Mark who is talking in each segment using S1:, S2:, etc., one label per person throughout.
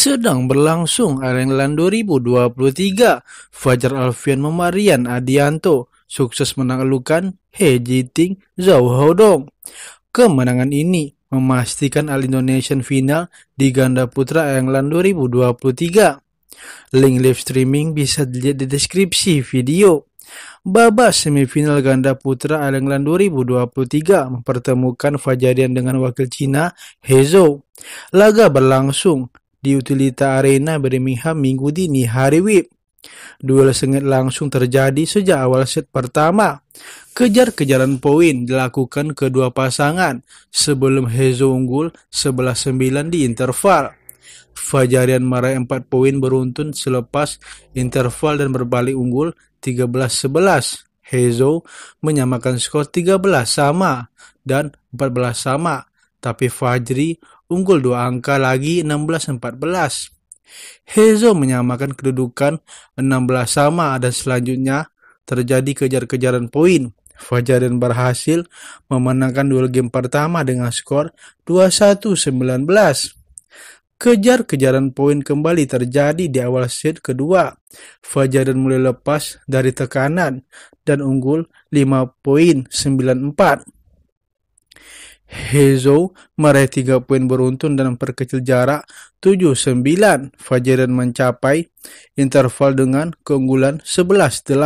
S1: sedang berlangsung Arenland 2023. Fajar Alfian Memarian Adianto sukses menaklukkan He Jiting Zhao Haodong. Kemenangan ini memastikan al Indonesian Final di ganda putra Arenland 2023. Link live streaming bisa dilihat di deskripsi video. Babak semifinal ganda putra Ireland 2023 mempertemukan Fajarian dengan wakil Cina Hezo. Laga berlangsung di Utilita Arena Birmingham minggu dini hari WIB. Duel sengit langsung terjadi sejak awal set pertama. Kejar-kejaran poin dilakukan kedua pasangan sebelum Hezo unggul 11-9 di interval. Fajarian marah 4 poin beruntun selepas interval dan berbalik unggul 13-11. Hezo menyamakan skor 13 sama dan 14 sama tapi Fajri unggul dua angka lagi 16-14. Hezo menyamakan kedudukan 16 sama dan selanjutnya terjadi kejar-kejaran poin. Fajarin berhasil memenangkan duel game pertama dengan skor 21-19. Kejar-kejaran poin kembali terjadi di awal set kedua. Fajarin mulai lepas dari tekanan dan unggul 5 poin 94. Hezo meraih 3 poin beruntun dan memperkecil jarak 7-9. Fajeran mencapai interval dengan keunggulan 11-8.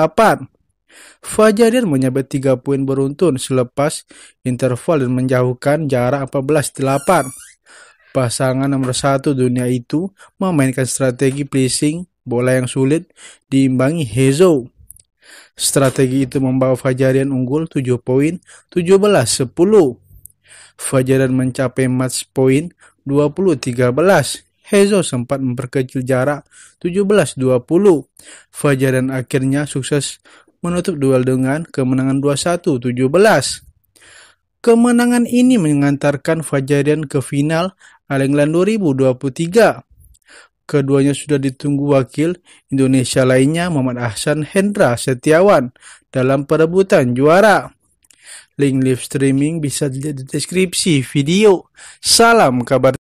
S1: Fajarian menyabet 3 poin beruntun selepas interval dan menjauhkan jarak 14-8. Pasangan nomor 1 dunia itu memainkan strategi placing bola yang sulit diimbangi Hezo. Strategi itu membawa Fajarian unggul 7 poin 17-10. Fajar mencapai match point 20-13. Hezo sempat memperkecil jarak 17-20. Fajar akhirnya sukses menutup duel dengan kemenangan 21-17. Kemenangan ini mengantarkan Fajarian ke final Alengland 2023. Keduanya sudah ditunggu wakil Indonesia lainnya Muhammad Ahsan Hendra Setiawan dalam perebutan juara. Link live streaming bisa dilihat di deskripsi video. Salam kabar